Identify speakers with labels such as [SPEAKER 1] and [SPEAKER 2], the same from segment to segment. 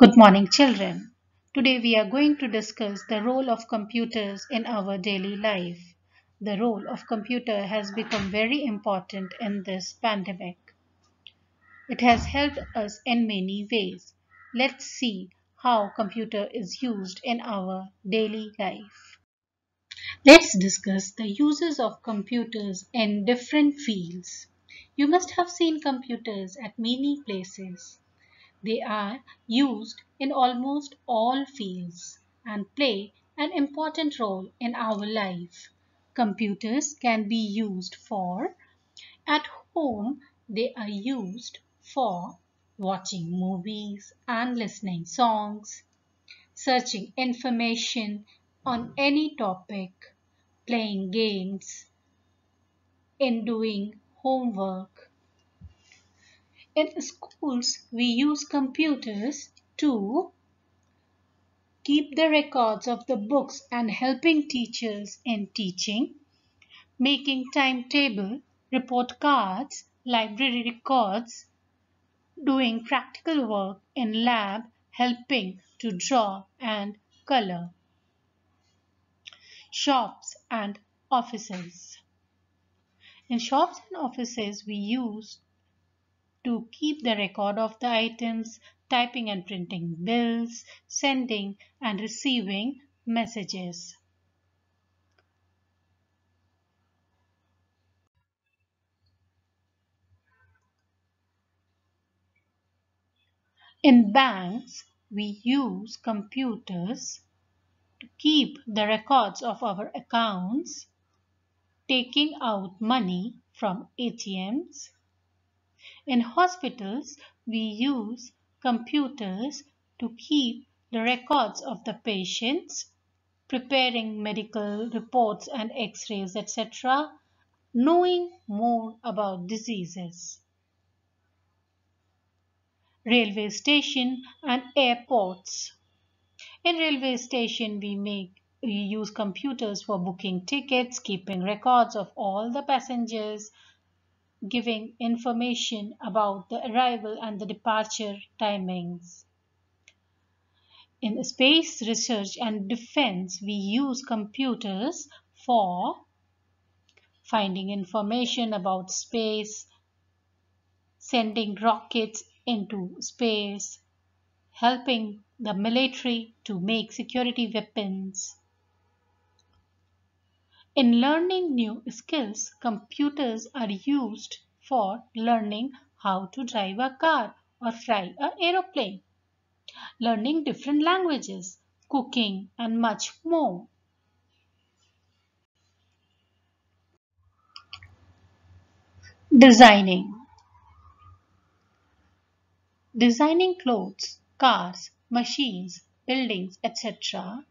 [SPEAKER 1] Good morning children. Today we are going to discuss the role of computers in our daily life. The role of computer has become very important in this pandemic. It has helped us in many ways. Let's see how computer is used in our daily life. Let's discuss the uses of computers in different fields. You must have seen computers at many places. They are used in almost all fields and play an important role in our life. Computers can be used for at home they are used for watching movies and listening songs, searching information on any topic, playing games, in doing homework, in schools, we use computers to keep the records of the books and helping teachers in teaching, making timetable, report cards, library records, doing practical work in lab, helping to draw and color, shops and offices. In shops and offices, we use to keep the record of the items, typing and printing bills, sending and receiving messages. In banks, we use computers to keep the records of our accounts, taking out money from ATMs, in hospitals we use computers to keep the records of the patients, preparing medical reports and x-rays, etc., knowing more about diseases. Railway station and airports. In railway station, we make we use computers for booking tickets, keeping records of all the passengers, giving information about the arrival and the departure timings. In space research and defense, we use computers for finding information about space, sending rockets into space, helping the military to make security weapons, in learning new skills, computers are used for learning how to drive a car or fly an aeroplane, learning different languages, cooking, and much more. Designing Designing clothes, cars, machines, buildings, etc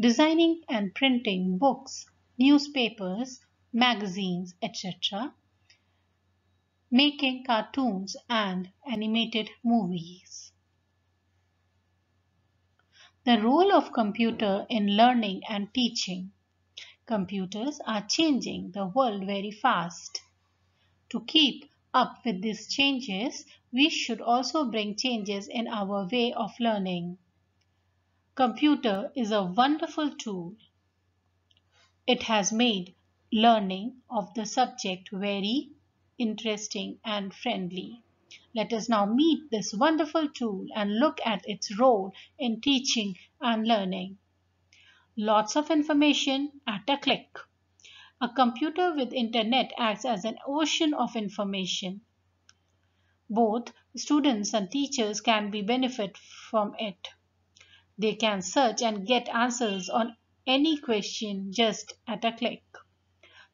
[SPEAKER 1] designing and printing books, newspapers, magazines, etc., making cartoons and animated movies. The role of computer in learning and teaching. Computers are changing the world very fast. To keep up with these changes, we should also bring changes in our way of learning. Computer is a wonderful tool. It has made learning of the subject very interesting and friendly. Let us now meet this wonderful tool and look at its role in teaching and learning. Lots of information at a click. A computer with internet acts as an ocean of information. Both students and teachers can be benefit from it. They can search and get answers on any question just at a click.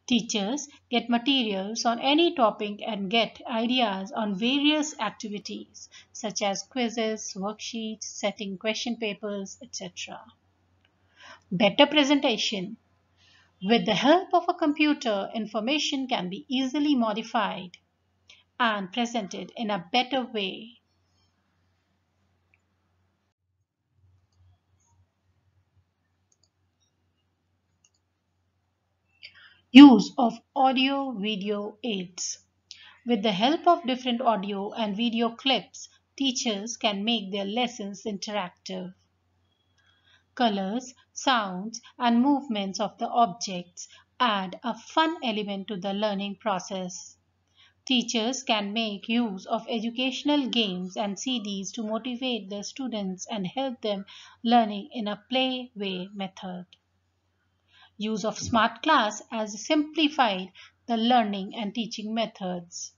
[SPEAKER 1] Teachers get materials on any topic and get ideas on various activities such as quizzes, worksheets, setting question papers, etc. Better presentation. With the help of a computer, information can be easily modified and presented in a better way. Use of audio video aids. With the help of different audio and video clips, teachers can make their lessons interactive. Colors, sounds, and movements of the objects add a fun element to the learning process. Teachers can make use of educational games and CDs to motivate their students and help them learning in a play way method use of smart class has simplified the learning and teaching methods.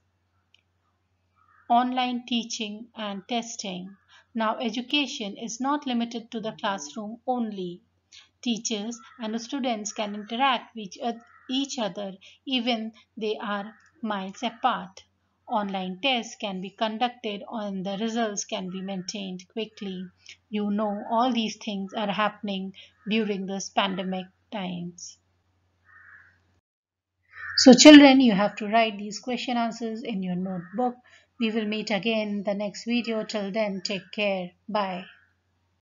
[SPEAKER 1] Online teaching and testing. Now education is not limited to the classroom only. Teachers and students can interact with each other even they are miles apart. Online tests can be conducted and the results can be maintained quickly. You know all these things are happening during this pandemic times. So children, you have to write these question answers in your notebook. We will meet again the next video. Till then, take care. Bye.